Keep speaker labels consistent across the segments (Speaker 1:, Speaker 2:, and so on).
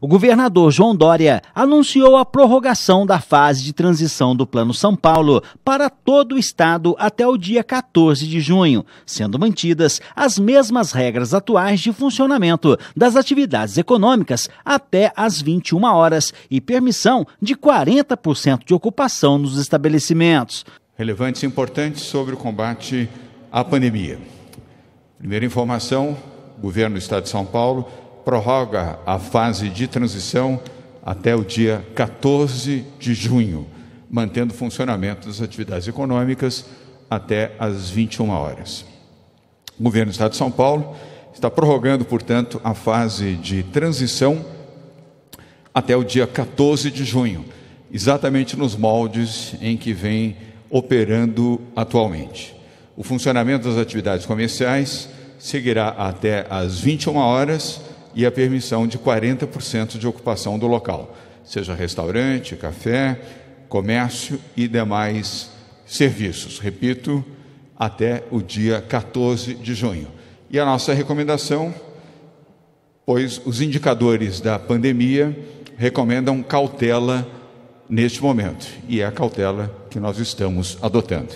Speaker 1: o governador João Dória anunciou a prorrogação da fase de transição do Plano São Paulo para todo o estado até o dia 14 de junho, sendo mantidas as mesmas regras atuais de funcionamento das atividades econômicas até às 21 horas e permissão de 40% de ocupação nos estabelecimentos. Relevantes e importantes sobre o combate à pandemia.
Speaker 2: Primeira informação: o governo do estado de São Paulo prorroga a fase de transição até o dia 14 de junho, mantendo o funcionamento das atividades econômicas até às 21 horas. O governo do Estado de São Paulo está prorrogando, portanto, a fase de transição até o dia 14 de junho, exatamente nos moldes em que vem operando atualmente. O funcionamento das atividades comerciais seguirá até às 21 horas e a permissão de 40% de ocupação do local, seja restaurante, café, comércio e demais serviços. Repito, até o dia 14 de junho. E a nossa recomendação, pois os indicadores da pandemia recomendam cautela neste momento, e é a cautela
Speaker 1: que nós estamos adotando.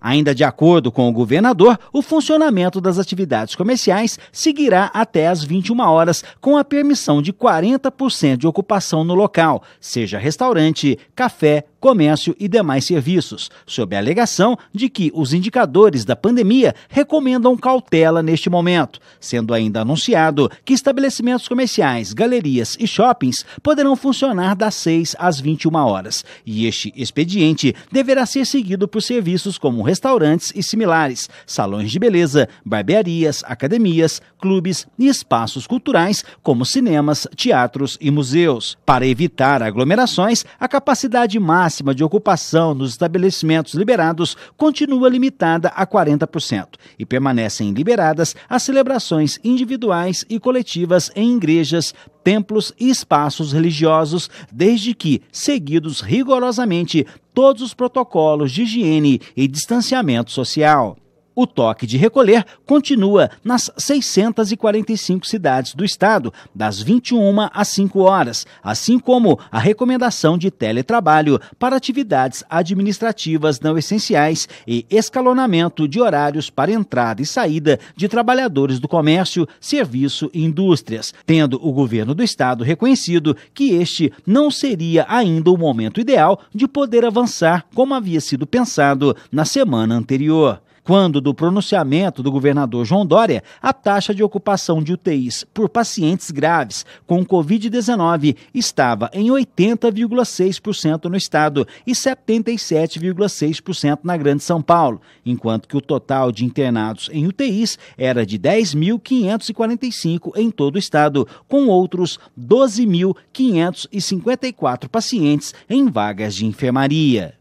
Speaker 1: Ainda de acordo com o governador, o funcionamento das atividades comerciais seguirá até às 21 horas, com a permissão de 40% de ocupação no local, seja restaurante, café, comércio e demais serviços, sob a alegação de que os indicadores da pandemia recomendam cautela neste momento, sendo ainda anunciado que estabelecimentos comerciais, galerias e shoppings poderão funcionar das 6 às 21 horas, e este expediente deverá ser seguido por serviços como como restaurantes e similares, salões de beleza, barbearias, academias, clubes e espaços culturais, como cinemas, teatros e museus. Para evitar aglomerações, a capacidade máxima de ocupação nos estabelecimentos liberados continua limitada a 40% e permanecem liberadas as celebrações individuais e coletivas em igrejas, templos e espaços religiosos, desde que seguidos rigorosamente todos os protocolos de higiene e distanciamento social. O toque de recolher continua nas 645 cidades do estado, das 21 às 5 horas, assim como a recomendação de teletrabalho para atividades administrativas não essenciais e escalonamento de horários para entrada e saída de trabalhadores do comércio, serviço e indústrias, tendo o governo do estado reconhecido que este não seria ainda o momento ideal de poder avançar como havia sido pensado na semana anterior quando do pronunciamento do governador João Dória, a taxa de ocupação de UTIs por pacientes graves com Covid-19 estava em 80,6% no estado e 77,6% na Grande São Paulo, enquanto que o total de internados em UTIs era de 10.545 em todo o estado, com outros 12.554 pacientes em vagas de enfermaria.